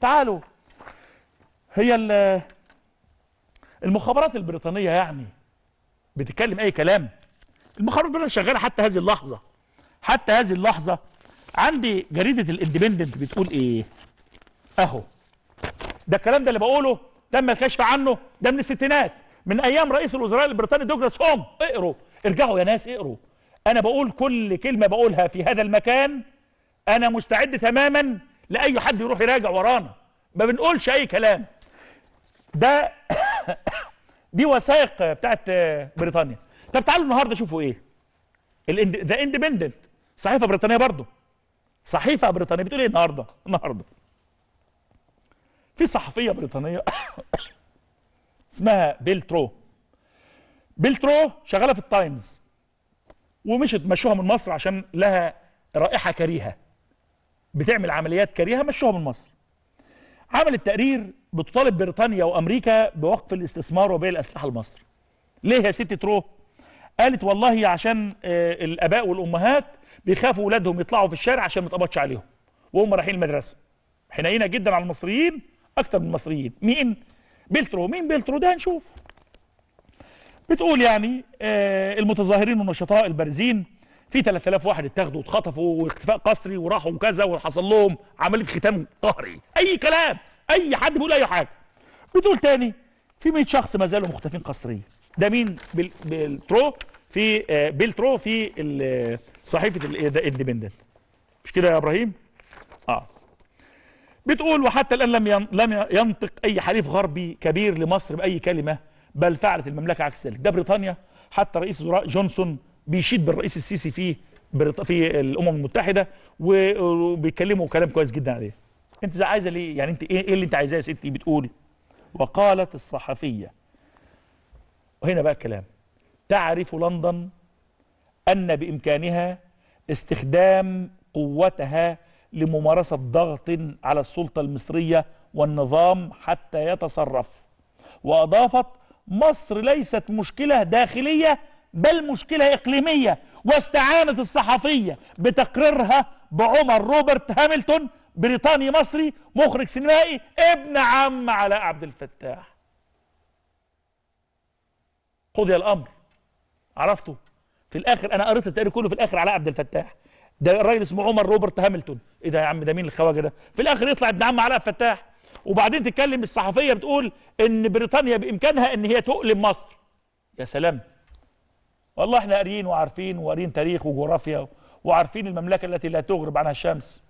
تعالوا هي المخابرات البريطانية يعني بتتكلم أي كلام المخابرات البريطانية شغالة حتى هذه اللحظة حتى هذه اللحظة عندي جريدة الاندبندنت بتقول إيه أهو ده الكلام ده اللي بقوله تم الكشف عنه ده من الستينات من أيام رئيس الوزراء البريطاني دوجلاس هوم اقروا ارجعوا يا ناس اقروا أنا بقول كل كلمة بقولها في هذا المكان أنا مستعد تماما لاي حد يروح يراجع ورانا ما بنقولش اي كلام ده دي وثائق بتاعت بريطانيا طب تعالوا النهارده شوفوا ايه ذا اندبندنت صحيفه بريطانيه برضه صحيفه بريطانيه بتقول ايه النهارده النهارده في صحفيه بريطانيه اسمها بيل ترو بيل ترو شغاله في التايمز ومشت مشوها من مصر عشان لها رائحه كريهه بتعمل عمليات كريهه مشوها من مصر عملت تقرير بتطالب بريطانيا وامريكا بوقف الاستثمار وبيع الاسلحه لمصر ليه يا ستي ترو؟ قالت والله عشان آه، الاباء والامهات بيخافوا اولادهم يطلعوا في الشارع عشان ما يتقبضش عليهم وهم رايحين المدرسه حنينه جدا على المصريين اكتر من المصريين مين بلترو مين بلترو ده هنشوف بتقول يعني آه، المتظاهرين والنشطاء البارزين في 3000 واحد اتاخدوا واتخطفوا واختفاء قسري وراحوا وكذا وحصل لهم عمليه ختام قهري اي كلام اي حد بيقول اي حاجه بتقول تاني في 100 شخص ما زالوا مختفين قسريا ده مين بيل بيلترو في آه، بيلترو في صحيفه الاندبندنت إيه مش كده يا ابراهيم اه بتقول وحتى الان لم لم ينطق اي حليف غربي كبير لمصر باي كلمه بل فعلت المملكه عكس ذلك ده بريطانيا حتى رئيس الوزراء جونسون بيشيد بالرئيس السيسي في في الامم المتحده وبيتكلموا كلام كويس جدا عليه انت عايزه ليه يعني انت إيه-, ايه اللي انت عايزاه يا ستي بتقولي وقالت الصحفيه وهنا بقى الكلام تعرف لندن ان بامكانها استخدام قوتها لممارسه ضغط على السلطه المصريه والنظام حتى يتصرف واضافت مصر ليست مشكله داخليه بل مشكلة إقليمية واستعانت الصحفية بتقريرها بعمر روبرت هاملتون بريطاني مصري مخرج سينمائي ابن عم علاء عبد الفتاح قضي الأمر عرفته في الآخر أنا قريت التقرير كله في الآخر علاء عبد الفتاح ده الراجل اسمه عمر روبرت هاملتون ايه ده يا عم ده مين الخواجه ده في الاخر يطلع ابن عم علاء فتاح وبعدين تتكلم الصحفيه بتقول ان بريطانيا بامكانها ان هي تؤلم مصر يا سلام والله احنا قاريين وعارفين وقاريين تاريخ وجغرافيا وعارفين المملكة التي لا تغرب عنها الشمس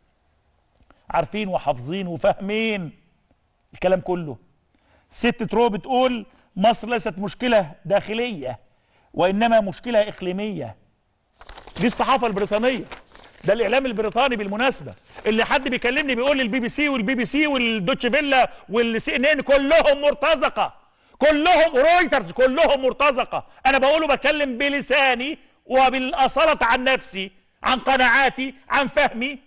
عارفين وحافظين وفاهمين الكلام كله ست ترو بتقول مصر ليست مشكلة داخلية وإنما مشكلة إقليمية دي الصحافة البريطانية ده الإعلام البريطاني بالمناسبة اللي حد بيكلمني بيقول لي البي بي سي والبي بي سي والدوتش فيلا والسي ان ان كلهم مرتزقة كلهم رويترز كلهم مرتزقه انا بقوله بتكلم بلساني وبالاصاله عن نفسي عن قناعاتي عن فهمي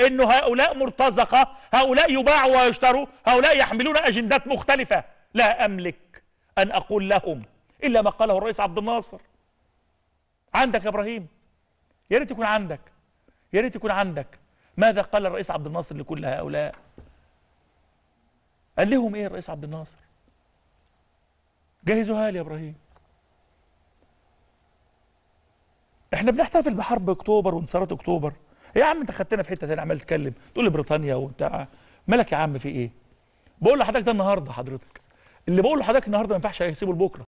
انه هؤلاء مرتزقه هؤلاء يباعوا ويشتروا هؤلاء يحملون اجندات مختلفه لا املك ان اقول لهم الا ما قاله الرئيس عبد الناصر عندك يا ابراهيم يا ريت يكون عندك يا ريت يكون عندك ماذا قال الرئيس عبد الناصر لكل هؤلاء قال لهم ايه الرئيس عبد الناصر جهزوها لي يا ابراهيم احنا بنحتفل بحرب اكتوبر وانتصارات اكتوبر يا عم انت خدتنا في حته ثانيه عمال تتكلم تقول لي بريطانيا وبتاع مالك يا عم في ايه بقول لحضرتك ده النهارده حضرتك اللي بقوله لحضرتك النهارده ما ينفعش هيسيبه لبكره